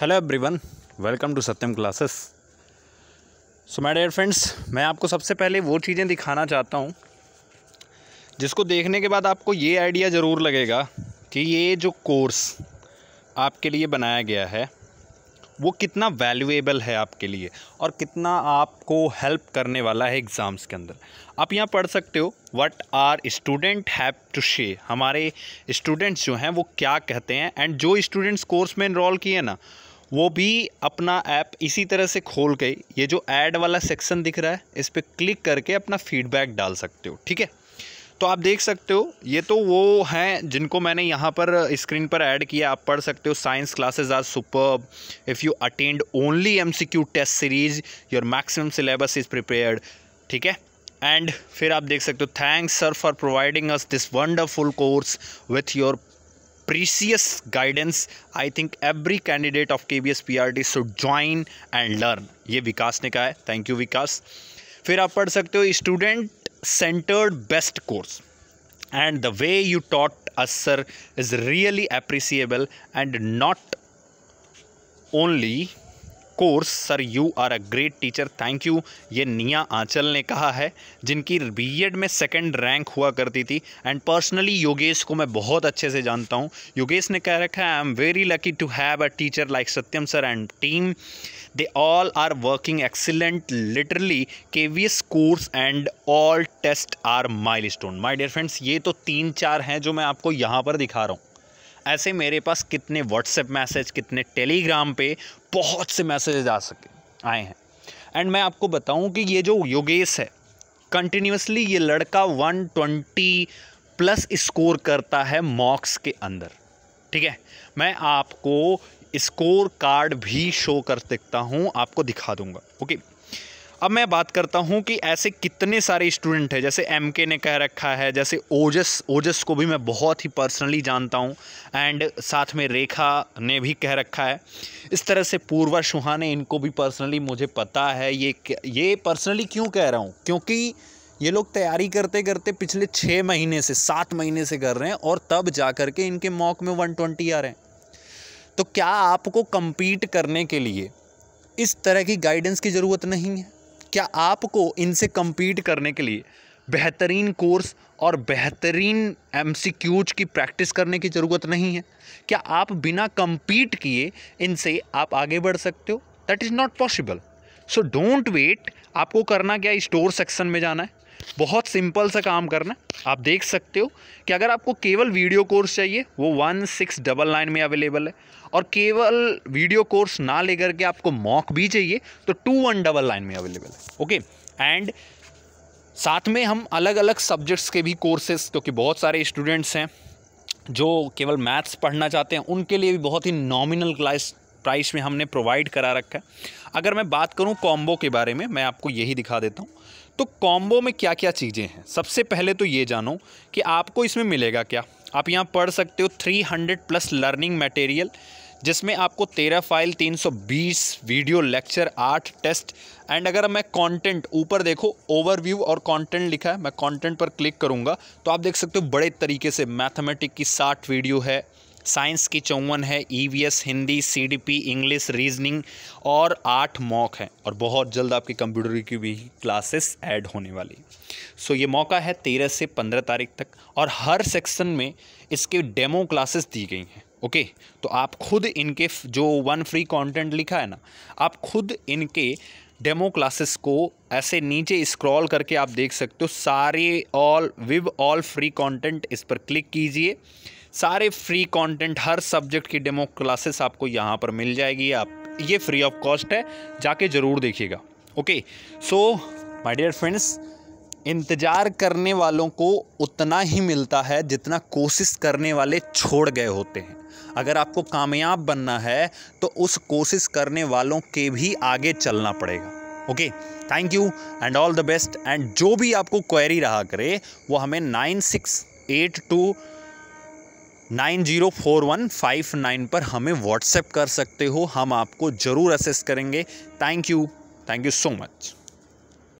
Hello everyone welcome to Satyam classes so my dear friends मैं आपको सबसे पहले वो चीज़ें दिखाना चाहता हूँ जिसको देखने के बाद आपको ये आइडिया ज़रूर लगेगा कि ये जो कोर्स आपके लिए बनाया गया है वो कितना वैल्यूएबल है आपके लिए और कितना आपको हेल्प करने वाला है एग्ज़ाम्स के अंदर आप यहाँ पढ़ सकते हो what are student have to say हमारे स्टूडेंट्स जो हैं वो क्या कहते हैं एंड जो स्टूडेंट्स कोर्स में इनरोल किए ना वो भी अपना ऐप इसी तरह से खोल के ये जो ऐड वाला सेक्शन दिख रहा है इस पर क्लिक करके अपना फीडबैक डाल सकते हो ठीक है तो आप देख सकते हो ये तो वो हैं जिनको मैंने यहाँ पर स्क्रीन पर ऐड किया आप पढ़ सकते हो science classes are super if you attend only M C Q test series your maximum syllabus is prepared ठीक है एंड फिर आप देख सकते हो thanks sir for providing us this wonderful course with your precious guidance. I think every candidate of KBS PRT should join and learn. ये विकास ने कहा है थैंक यू विकास फिर आप पढ़ सकते हो student centred best course and the way you taught us sir is really appreciable and not only course sir you are a great teacher thank you ये निया आंचल ने कहा है जिनकी बीएड में सेकंड रैंक हुआ करती थी एंड पर्सनली योगेश को मैं बहुत अच्छे से जानता हूँ योगेश ने कह रखा है I am very lucky to have a teacher like Satyam sir and team they all are working excellent literally K V S course and all test are milestone my dear friends ये तो तीन चार हैं जो मैं आपको यहाँ पर दिखा रहा हूँ ऐसे मेरे पास कितने व्हाट्सएप मैसेज कितने टेलीग्राम पे बहुत से मैसेजेज आ सके आए हैं एंड मैं आपको बताऊं कि ये जो योगेश है कंटिन्यूसली ये लड़का 120 प्लस स्कोर करता है मॉक्स के अंदर ठीक है मैं आपको स्कोर कार्ड भी शो कर सकता हूँ आपको दिखा दूंगा ओके अब मैं बात करता हूँ कि ऐसे कितने सारे स्टूडेंट हैं जैसे एम के ने कह रखा है जैसे ओजस ओजस को भी मैं बहुत ही पर्सनली जानता हूँ एंड साथ में रेखा ने भी कह रखा है इस तरह से पूर्वा सुहाने इनको भी पर्सनली मुझे पता है ये ये पर्सनली क्यों कह रहा हूँ क्योंकि ये लोग तैयारी करते करते पिछले छः महीने से सात महीने से कर रहे हैं और तब जा कर के इनके मॉक में वन ट्वेंटी आ रहे हैं तो क्या आपको कम्पीट करने के लिए इस तरह की गाइडेंस की ज़रूरत नहीं है क्या आपको इनसे कम्पीट करने के लिए बेहतरीन कोर्स और बेहतरीन एम की प्रैक्टिस करने की ज़रूरत नहीं है क्या आप बिना कम्पीट किए इनसे आप आगे बढ़ सकते हो that is not possible so don't wait आपको करना क्या स्टोर सेक्शन में जाना है बहुत सिंपल सा काम करना है आप देख सकते हो कि अगर आपको केवल वीडियो कोर्स चाहिए वो वन सिक्स डबल नाइन में अवेलेबल है और केवल वीडियो कोर्स ना लेकर के आपको मॉक भी चाहिए तो टू वन डबल नाइन में अवेलेबल है ओके एंड साथ में हम अलग अलग सब्जेक्ट्स के भी कोर्सेज क्योंकि बहुत सारे स्टूडेंट्स हैं जो केवल मैथ्स पढ़ना चाहते हैं उनके लिए भी बहुत ही नॉमिनल क्लास प्राइस में हमने प्रोवाइड करा रखा है अगर मैं बात करूँ कॉम्बो के बारे में मैं आपको यही दिखा देता हूँ तो कॉम्बो में क्या क्या चीज़ें हैं सबसे पहले तो ये जानो कि आपको इसमें मिलेगा क्या आप यहाँ पढ़ सकते हो 300 प्लस लर्निंग मटेरियल जिसमें आपको तेरह फाइल 320 वीडियो लेक्चर आठ टेस्ट एंड अगर मैं कंटेंट ऊपर देखो ओवरव्यू और कंटेंट लिखा है मैं कंटेंट पर क्लिक करूँगा तो आप देख सकते हो बड़े तरीके से मैथमेटिक की साठ वीडियो है साइंस की चौवन है E e Hindi CDP English reasoning और आठ मॉक हैं और बहुत जल्द आपके कंप्यूटर की भी क्लासेस ऐड होने वाली सो ये मौका है तेरह से पंद्रह तारीख तक और हर सेक्शन में इसके डेमो क्लासेस दी गई हैं ओके तो आप खुद इनके जो वन फ्री कंटेंट लिखा है ना आप खुद इनके डेमो क्लासेस को ऐसे नीचे स्क्रॉल करके आप देख सकते हो सारे all view all free content इस पर क्लिक कीजिए सारे फ्री कंटेंट हर सब्जेक्ट की डेमो क्लासेस आपको यहाँ पर मिल जाएगी आप ये फ्री ऑफ कॉस्ट है जाके ज़रूर देखिएगा okay so my dear friends इंतज़ार करने वालों को उतना ही मिलता है जितना कोशिश करने वाले छोड़ गए होते हैं अगर आपको कामयाब बनना है तो उस कोशिश करने वालों के भी आगे चलना पड़ेगा okay thank you and all the best and जो भी आपको क्वेरी रहा करे वो हमें nine six eight two nine zero four one five nine पर हमें व्हाट्सएप कर सकते हो हम आपको ज़रूर असेस करेंगे thank you thank you so much